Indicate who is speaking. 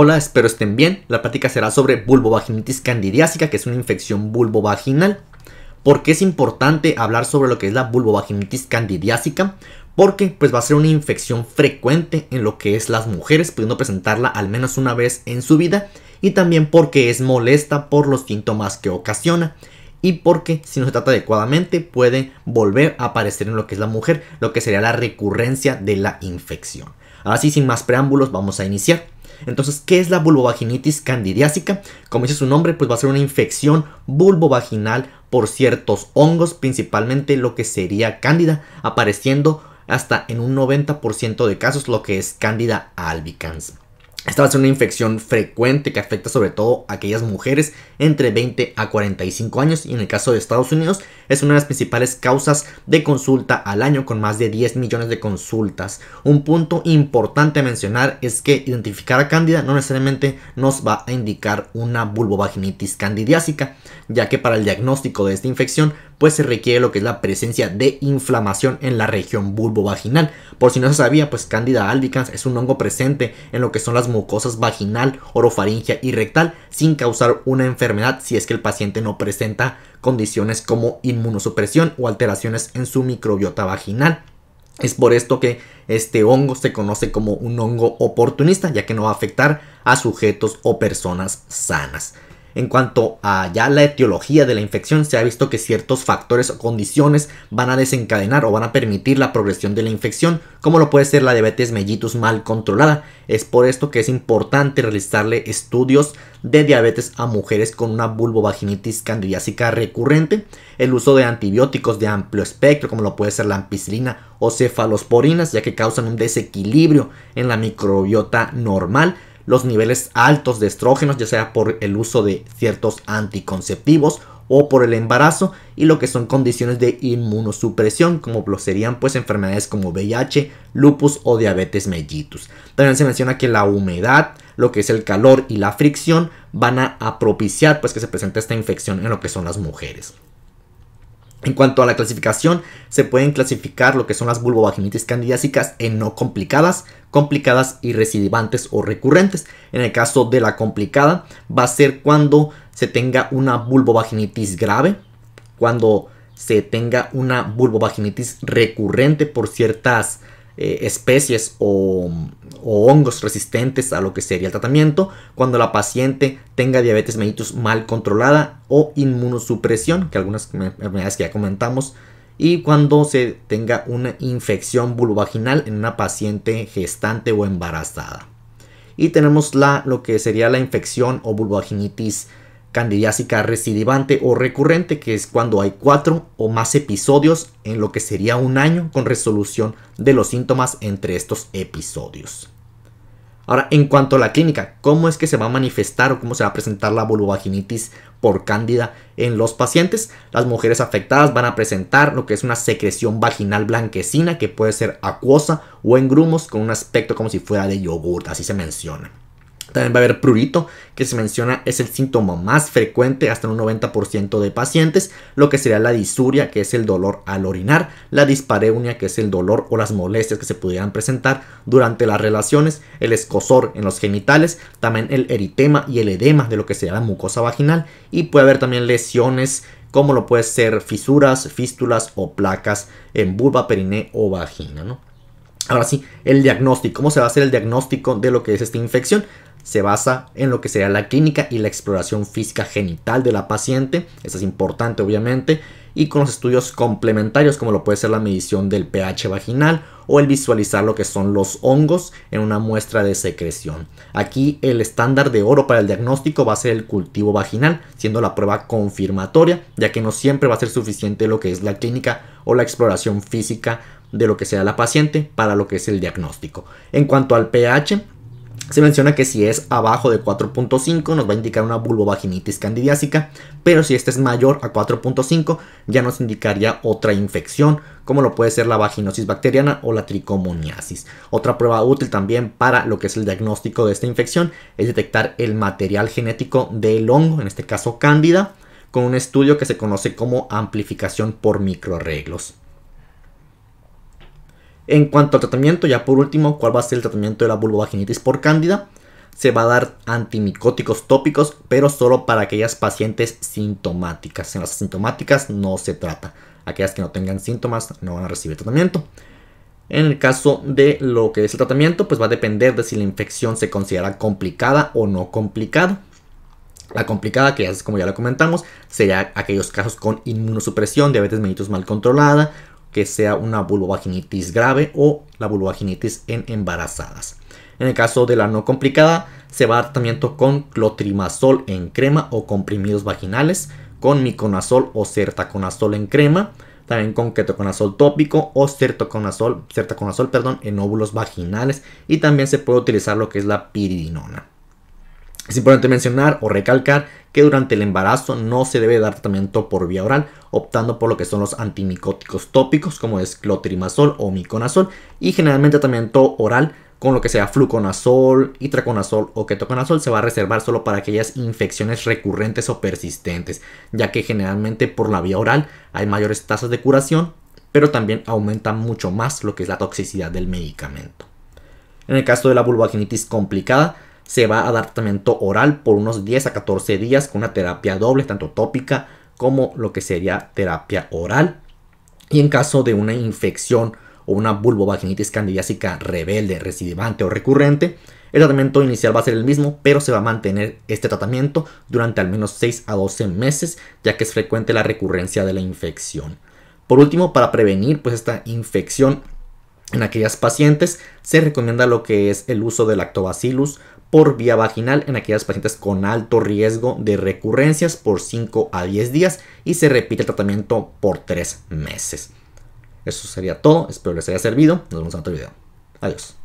Speaker 1: Hola, espero estén bien. La plática será sobre vulvovaginitis candidiásica, que es una infección vulvovaginal. ¿Por qué es importante hablar sobre lo que es la vulvovaginitis candidiásica? Porque pues va a ser una infección frecuente en lo que es las mujeres, pudiendo presentarla al menos una vez en su vida. Y también porque es molesta por los síntomas que ocasiona y porque si no se trata adecuadamente puede volver a aparecer en lo que es la mujer, lo que sería la recurrencia de la infección. Así sin más preámbulos vamos a iniciar. Entonces, ¿qué es la vulvovaginitis candidiásica? Como dice su nombre, pues va a ser una infección vulvovaginal por ciertos hongos, principalmente lo que sería cándida, apareciendo hasta en un 90% de casos lo que es cándida albicans. Esta va a ser una infección frecuente que afecta sobre todo a aquellas mujeres entre 20 a 45 años y en el caso de Estados Unidos es una de las principales causas de consulta al año con más de 10 millones de consultas. Un punto importante a mencionar es que identificar a cándida no necesariamente nos va a indicar una vulvovaginitis candidiásica, ya que para el diagnóstico de esta infección pues se requiere lo que es la presencia de inflamación en la región vaginal. Por si no se sabía, pues Candida albicans es un hongo presente en lo que son las mucosas vaginal, orofaringia y rectal sin causar una enfermedad si es que el paciente no presenta condiciones como inmunosupresión o alteraciones en su microbiota vaginal. Es por esto que este hongo se conoce como un hongo oportunista, ya que no va a afectar a sujetos o personas sanas. En cuanto a ya la etiología de la infección, se ha visto que ciertos factores o condiciones van a desencadenar o van a permitir la progresión de la infección, como lo puede ser la diabetes mellitus mal controlada. Es por esto que es importante realizarle estudios de diabetes a mujeres con una vulvovaginitis candidiásica recurrente, el uso de antibióticos de amplio espectro, como lo puede ser la ampicilina o cefalosporinas, ya que causan un desequilibrio en la microbiota normal los niveles altos de estrógenos, ya sea por el uso de ciertos anticonceptivos o por el embarazo y lo que son condiciones de inmunosupresión como lo serían pues enfermedades como VIH, lupus o diabetes mellitus. También se menciona que la humedad, lo que es el calor y la fricción van a, propiciar pues que se presente esta infección en lo que son las mujeres. En cuanto a la clasificación, se pueden clasificar lo que son las vulvovaginitis candidiásicas en no complicadas, complicadas y recidivantes o recurrentes. En el caso de la complicada, va a ser cuando se tenga una vulvovaginitis grave, cuando se tenga una vulvovaginitis recurrente por ciertas eh, especies o, hongos resistentes a lo que sería el tratamiento cuando la paciente tenga diabetes mellitus mal controlada o inmunosupresión, que algunas enfermedades que ya comentamos, y cuando se tenga una infección vulvovaginal en una paciente gestante o embarazada. Y tenemos la, lo que sería la infección o vulvovaginitis candidiásica recidivante o recurrente, que es cuando hay cuatro o más episodios en lo que sería un año con resolución de los síntomas entre estos episodios. Ahora, en cuanto a la clínica, ¿cómo es que se va a manifestar o cómo se va a presentar la vulvovaginitis por cándida en los pacientes? Las mujeres afectadas van a presentar lo que es una secreción vaginal blanquecina que puede ser acuosa o en grumos con un aspecto como si fuera de yogur, así se menciona. También va a haber prurito, que se menciona es el síntoma más frecuente, hasta en un 90% de pacientes, lo que sería la disuria, que es el dolor al orinar, la dispareunia, que es el dolor o las molestias que se pudieran presentar durante las relaciones, el escosor en los genitales, también el eritema y el edema de lo que sería la mucosa vaginal, y puede haber también lesiones como lo puede ser fisuras, fístulas o placas en vulva, periné o vagina, ¿no? Ahora sí, el diagnóstico. ¿Cómo se va a hacer el diagnóstico de lo que es esta infección? Se basa en lo que sería la clínica y la exploración física genital de la paciente. Eso es importante, obviamente y con los estudios complementarios como lo puede ser la medición del pH vaginal o el visualizar lo que son los hongos en una muestra de secreción. Aquí el estándar de oro para el diagnóstico va a ser el cultivo vaginal, siendo la prueba confirmatoria, ya que no siempre va a ser suficiente lo que es la clínica o la exploración física de lo que sea la paciente para lo que es el diagnóstico. En cuanto al pH, se menciona que si es abajo de 4.5 nos va a indicar una vulvovaginitis candidiásica, pero si este es mayor a 4.5 ya nos indicaría otra infección, como lo puede ser la vaginosis bacteriana o la tricomoniasis. Otra prueba útil también para lo que es el diagnóstico de esta infección es detectar el material genético del hongo, en este caso cándida, con un estudio que se conoce como amplificación por microarreglos. En cuanto al tratamiento, ya por último, ¿cuál va a ser el tratamiento de la vulvovaginitis por cándida? Se va a dar antimicóticos tópicos, pero solo para aquellas pacientes sintomáticas. En las asintomáticas no se trata. Aquellas que no tengan síntomas no van a recibir tratamiento. En el caso de lo que es el tratamiento, pues va a depender de si la infección se considera complicada o no complicada. La complicada, que ya es como ya lo comentamos, sería aquellos casos con inmunosupresión, diabetes mellitus mal controlada, que sea una vulvovaginitis grave o la vulvovaginitis en embarazadas. En el caso de la no complicada, se va a tratamiento con clotrimazol en crema o comprimidos vaginales, con miconazol o sertaconazol en crema, también con ketoconazol tópico o certaconazol perdón, en óvulos vaginales y también se puede utilizar lo que es la piridinona. Es importante mencionar o recalcar que durante el embarazo no se debe dar tratamiento por vía oral, optando por lo que son los antimicóticos tópicos como es clotrimazol o miconazol y generalmente tratamiento oral con lo que sea fluconazol, itraconazol o ketoconazol se va a reservar solo para aquellas infecciones recurrentes o persistentes, ya que generalmente por la vía oral hay mayores tasas de curación, pero también aumenta mucho más lo que es la toxicidad del medicamento. En el caso de la vulvaginitis complicada, se va a dar tratamiento oral por unos 10 a 14 días con una terapia doble, tanto tópica como lo que sería terapia oral. Y en caso de una infección o una vulvovaginitis candidiásica rebelde, recidivante o recurrente, el tratamiento inicial va a ser el mismo, pero se va a mantener este tratamiento durante al menos 6 a 12 meses, ya que es frecuente la recurrencia de la infección. Por último, para prevenir pues esta infección en aquellas pacientes, se recomienda lo que es el uso de lactobacillus por vía vaginal en aquellas pacientes con alto riesgo de recurrencias por 5 a 10 días y se repite el tratamiento por 3 meses. Eso sería todo, espero les haya servido, nos vemos en otro video. Adiós.